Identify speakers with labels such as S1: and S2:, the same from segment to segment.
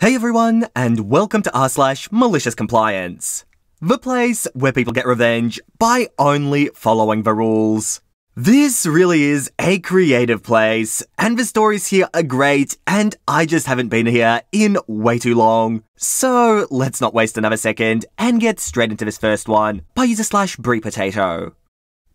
S1: Hey everyone, and welcome to r slash malicious compliance, the place where people get revenge by only following the rules. This really is a creative place, and the stories here are great, and I just haven't been here in way too long. So let's not waste another second and get straight into this first one by user slash Brie Potato.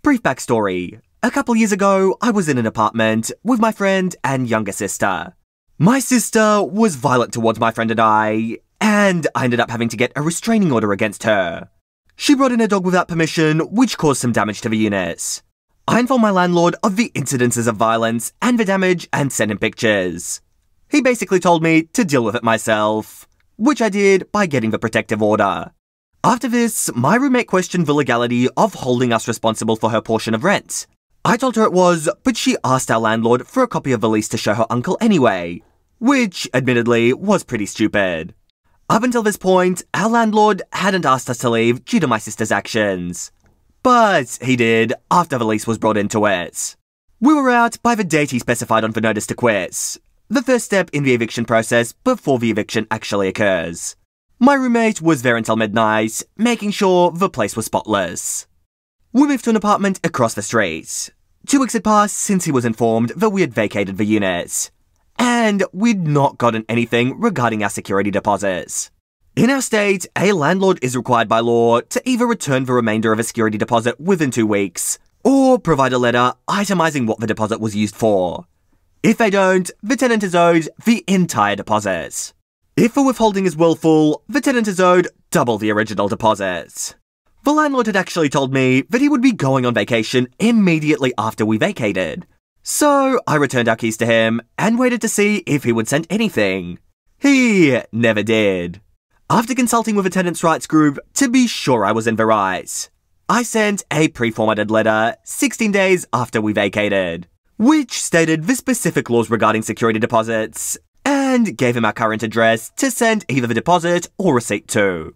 S1: Brief backstory. A couple years ago, I was in an apartment with my friend and younger sister. My sister was violent towards my friend and I, and I ended up having to get a restraining order against her. She brought in a dog without permission, which caused some damage to the units. I informed my landlord of the incidences of violence and the damage and sent him pictures. He basically told me to deal with it myself, which I did by getting the protective order. After this, my roommate questioned the legality of holding us responsible for her portion of rent, I told her it was, but she asked our landlord for a copy of the lease to show her uncle anyway, which, admittedly, was pretty stupid. Up until this point, our landlord hadn't asked us to leave due to my sister's actions. But he did after the lease was brought into it. We were out by the date he specified on the notice to quit, the first step in the eviction process before the eviction actually occurs. My roommate was there until midnight, making sure the place was spotless. We moved to an apartment across the street. Two weeks had passed since he was informed that we had vacated the units. And we'd not gotten anything regarding our security deposits. In our state, a landlord is required by law to either return the remainder of a security deposit within two weeks, or provide a letter itemizing what the deposit was used for. If they don't, the tenant is owed the entire deposit. If the withholding is willful, the tenant is owed double the original deposit. The landlord had actually told me that he would be going on vacation immediately after we vacated. So I returned our keys to him and waited to see if he would send anything. He never did. After consulting with a tenants' rights group to be sure I was in the right, I sent a pre-formatted letter 16 days after we vacated, which stated the specific laws regarding security deposits and gave him our current address to send either the deposit or receipt to.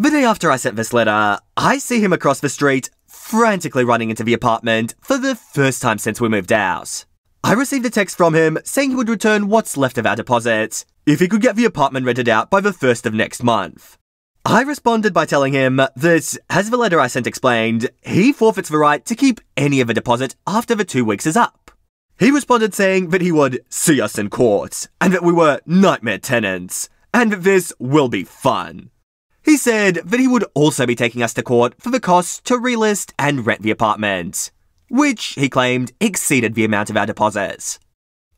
S1: The day after I sent this letter, I see him across the street, frantically running into the apartment for the first time since we moved out. I received a text from him saying he would return what's left of our deposit if he could get the apartment rented out by the first of next month. I responded by telling him that, as the letter I sent explained, he forfeits the right to keep any of the deposit after the two weeks is up. He responded saying that he would see us in court, and that we were nightmare tenants, and that this will be fun. He said that he would also be taking us to court for the costs to relist and rent the apartment, which, he claimed, exceeded the amount of our deposits.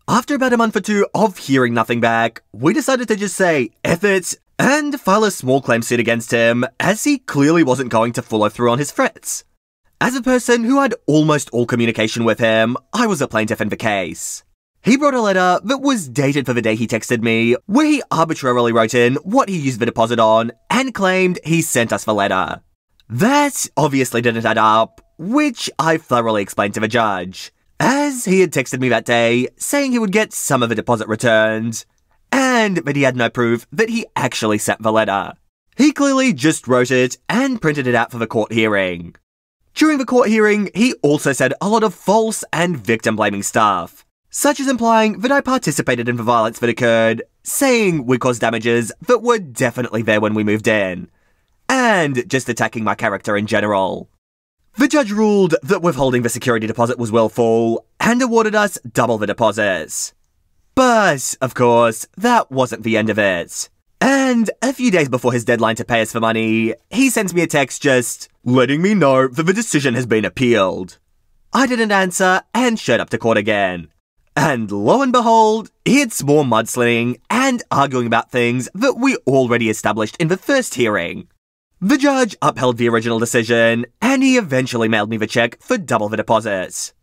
S1: After about a month or two of hearing nothing back, we decided to just say, F it, and file a small claim suit against him, as he clearly wasn't going to follow through on his threats. As a person who had almost all communication with him, I was a plaintiff in the case. He wrote a letter that was dated for the day he texted me, where he arbitrarily wrote in what he used the deposit on and claimed he sent us the letter. That obviously didn't add up, which I thoroughly explained to the judge, as he had texted me that day saying he would get some of the deposit returned, and that he had no proof that he actually sent the letter. He clearly just wrote it and printed it out for the court hearing. During the court hearing, he also said a lot of false and victim blaming stuff, such as implying that I participated in the violence that occurred, saying we caused damages that were definitely there when we moved in, and just attacking my character in general. The judge ruled that withholding the security deposit was willful and awarded us double the deposits. But, of course, that wasn't the end of it. And a few days before his deadline to pay us for money, he sends me a text just letting me know that the decision has been appealed. I didn't answer and showed up to court again. And lo and behold, it's more mudslinging and arguing about things that we already established in the first hearing. The judge upheld the original decision, and he eventually mailed me the check for double the deposits.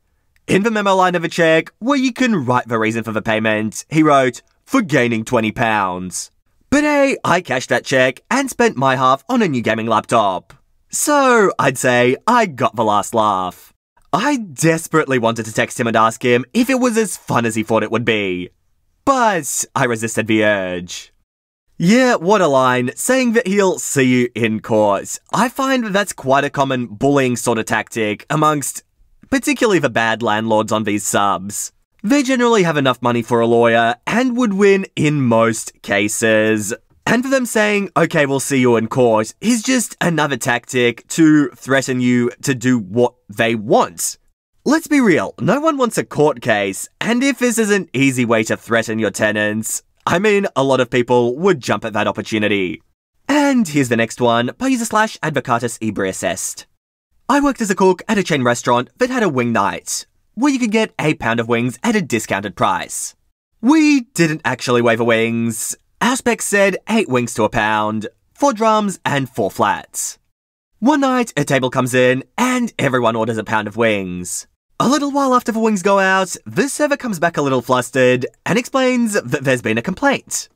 S1: In the memo line of the check, where you can write the reason for the payment, he wrote, for gaining £20. But hey, I cashed that check and spent my half on a new gaming laptop. So, I'd say I got the last laugh. I desperately wanted to text him and ask him if it was as fun as he thought it would be. But I resisted the urge. Yeah, what a line, saying that he'll see you in court. I find that that's quite a common bullying sort of tactic amongst particularly the bad landlords on these subs. They generally have enough money for a lawyer and would win in most cases. And for them saying, okay, we'll see you in court, is just another tactic to threaten you to do what they want. Let's be real, no one wants a court case, and if this is an easy way to threaten your tenants, I mean, a lot of people would jump at that opportunity. And here's the next one, by user slash advocatus ibris est. I worked as a cook at a chain restaurant that had a wing night, where you could get a pound of wings at a discounted price. We didn't actually waive wings, Aspect said 8 wings to a pound, 4 drums and 4 flats. One night, a table comes in and everyone orders a pound of wings. A little while after the wings go out, the server comes back a little flustered and explains that there's been a complaint.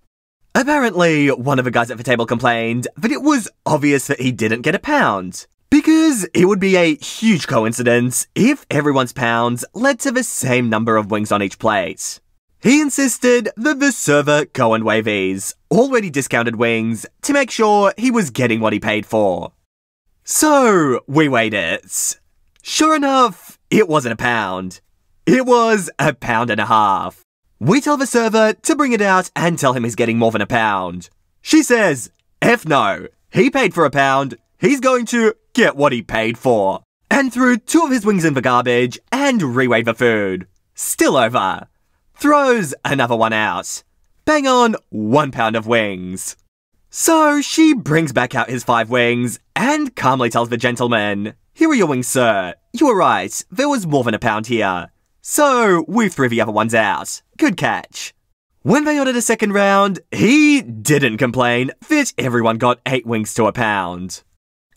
S1: Apparently, one of the guys at the table complained that it was obvious that he didn't get a pound, because it would be a huge coincidence if everyone's pounds led to the same number of wings on each plate. He insisted that the server go and waive ease, already discounted wings, to make sure he was getting what he paid for. So, we weighed it. Sure enough, it wasn't a pound. It was a pound and a half. We tell the server to bring it out and tell him he's getting more than a pound. She says, F no, he paid for a pound, he's going to get what he paid for. And threw two of his wings in the garbage and reweighed the food. Still over throws another one out. Bang on one pound of wings. So she brings back out his five wings and calmly tells the gentleman, Here are your wings, sir. You were right, there was more than a pound here. So we threw the other ones out. Good catch. When they ordered a second round, he didn't complain that everyone got eight wings to a pound.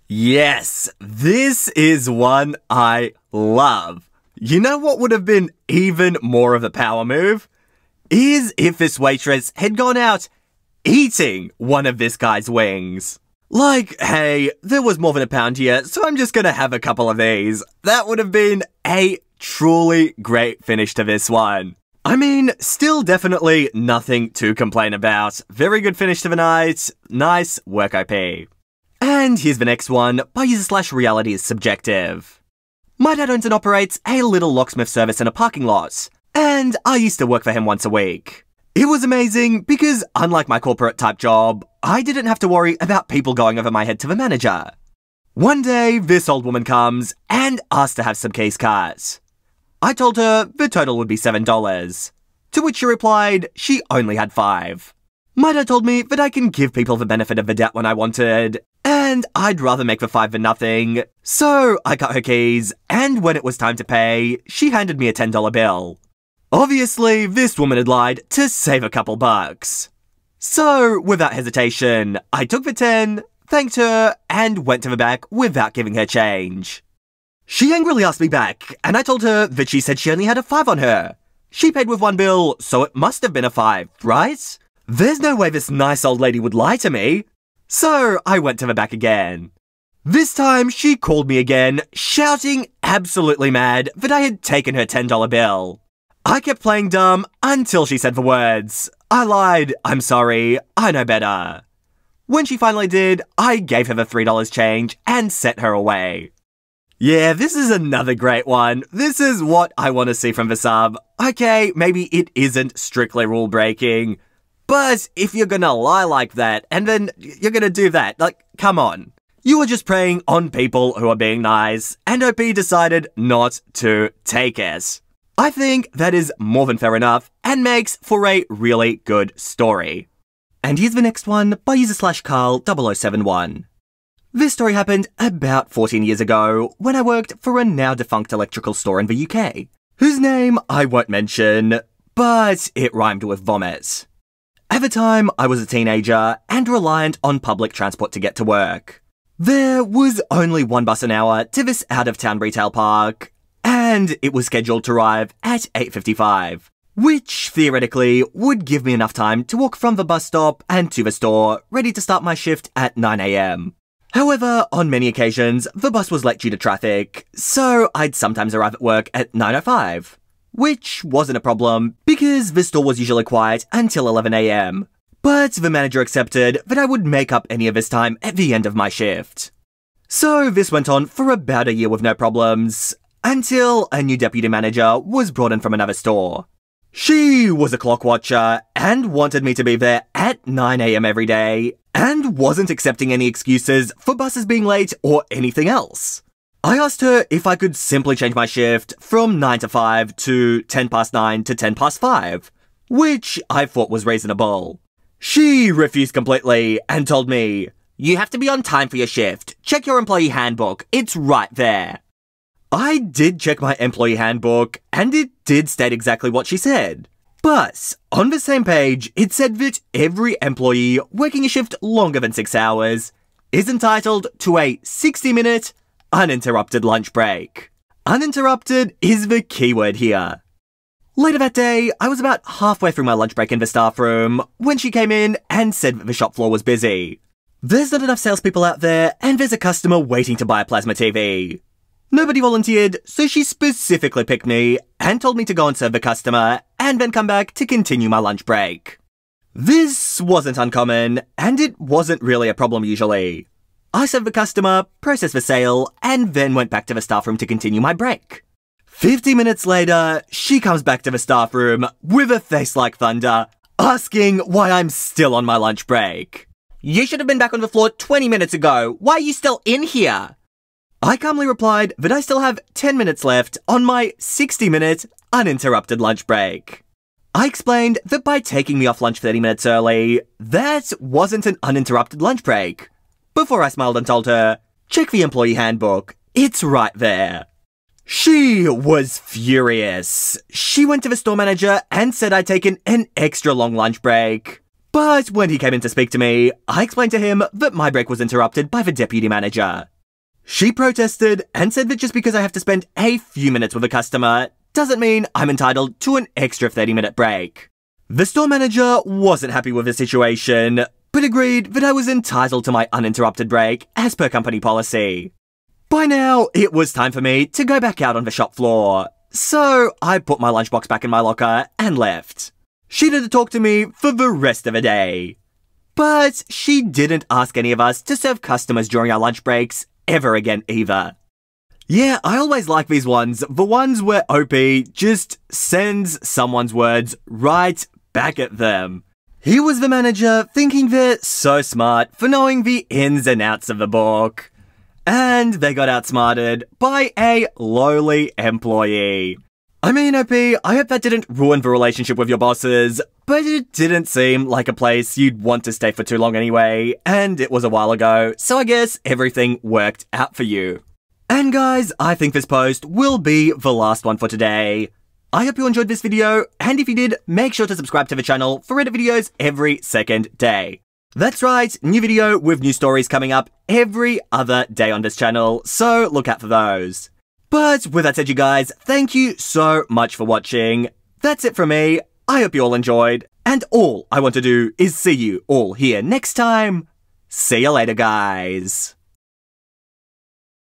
S1: Yes, this is one I love. You know what would have been even more of a power move? Is if this waitress had gone out eating one of this guy's wings. Like, hey, there was more than a pound here, so I'm just gonna have a couple of these. That would have been a truly great finish to this one. I mean, still definitely nothing to complain about. Very good finish to the night. Nice work, IP. And here's the next one, by user slash reality is subjective. My dad owns and operates a little locksmith service in a parking lot, and I used to work for him once a week. It was amazing because, unlike my corporate type job, I didn't have to worry about people going over my head to the manager. One day, this old woman comes and asks to have some keys cut. I told her the total would be $7, to which she replied she only had 5 my dad told me that I can give people the benefit of the doubt when I wanted, and I'd rather make the five for nothing. So I got her keys, and when it was time to pay, she handed me a $10 bill. Obviously, this woman had lied to save a couple bucks. So, without hesitation, I took the 10, thanked her, and went to the back without giving her change. She angrily asked me back, and I told her that she said she only had a 5 on her. She paid with one bill, so it must have been a 5, right? There's no way this nice old lady would lie to me, so I went to her back again. This time she called me again, shouting absolutely mad that I had taken her $10 bill. I kept playing dumb until she said the words, I lied, I'm sorry, I know better. When she finally did, I gave her the $3 change and sent her away. Yeah, this is another great one. This is what I want to see from the sub. Okay, maybe it isn't strictly rule breaking, but if you're gonna lie like that, and then you're gonna do that, like, come on. You were just preying on people who are being nice, and OP decided not to take it. I think that is more than fair enough, and makes for a really good story. And here's the next one by user slash carl0071. This story happened about 14 years ago when I worked for a now defunct electrical store in the UK, whose name I won't mention, but it rhymed with vomit. At the time, I was a teenager and reliant on public transport to get to work. There was only one bus an hour to this out-of-town retail park, and it was scheduled to arrive at 8.55, which theoretically would give me enough time to walk from the bus stop and to the store, ready to start my shift at 9am. However, on many occasions, the bus was late due to traffic, so I'd sometimes arrive at work at 9.05 which wasn't a problem because the store was usually quiet until 11am. But the manager accepted that I would make up any of his time at the end of my shift. So this went on for about a year with no problems, until a new deputy manager was brought in from another store. She was a clock watcher and wanted me to be there at 9am every day, and wasn't accepting any excuses for buses being late or anything else. I asked her if I could simply change my shift from 9 to 5 to 10 past 9 to 10 past 5, which I thought was reasonable. She refused completely and told me, You have to be on time for your shift. Check your employee handbook, it's right there. I did check my employee handbook, and it did state exactly what she said. But on the same page, it said that every employee working a shift longer than 6 hours is entitled to a 60 minute uninterrupted lunch break. Uninterrupted is the keyword here. Later that day, I was about halfway through my lunch break in the staff room when she came in and said that the shop floor was busy. There's not enough salespeople out there, and there's a customer waiting to buy a plasma TV. Nobody volunteered, so she specifically picked me and told me to go and serve the customer and then come back to continue my lunch break. This wasn't uncommon, and it wasn't really a problem usually. I served the customer, processed the sale, and then went back to the staff room to continue my break. 50 minutes later, she comes back to the staff room with a face like thunder, asking why I'm still on my lunch break. You should have been back on the floor 20 minutes ago. Why are you still in here? I calmly replied that I still have 10 minutes left on my 60 minute uninterrupted lunch break. I explained that by taking me off lunch 30 minutes early, that wasn't an uninterrupted lunch break before I smiled and told her, check the employee handbook. It's right there. She was furious. She went to the store manager and said I'd taken an extra long lunch break. But when he came in to speak to me, I explained to him that my break was interrupted by the deputy manager. She protested and said that just because I have to spend a few minutes with a customer doesn't mean I'm entitled to an extra 30 minute break. The store manager wasn't happy with the situation, but agreed that I was entitled to my uninterrupted break as per company policy. By now, it was time for me to go back out on the shop floor, so I put my lunchbox back in my locker and left. She didn't talk to me for the rest of the day. But she didn't ask any of us to serve customers during our lunch breaks ever again either. Yeah, I always like these ones. The ones where OP just sends someone's words right back at them. He was the manager thinking they're so smart for knowing the ins and outs of the book. And they got outsmarted by a lowly employee. I mean, OP, I hope that didn't ruin the relationship with your bosses, but it didn't seem like a place you'd want to stay for too long anyway, and it was a while ago, so I guess everything worked out for you. And guys, I think this post will be the last one for today. I hope you enjoyed this video, and if you did, make sure to subscribe to the channel for Reddit videos every second day. That's right, new video with new stories coming up every other day on this channel, so look out for those. But with that said, you guys, thank you so much for watching. That's it from me. I hope you all enjoyed, and all I want to do is see you all here next time. See you later, guys.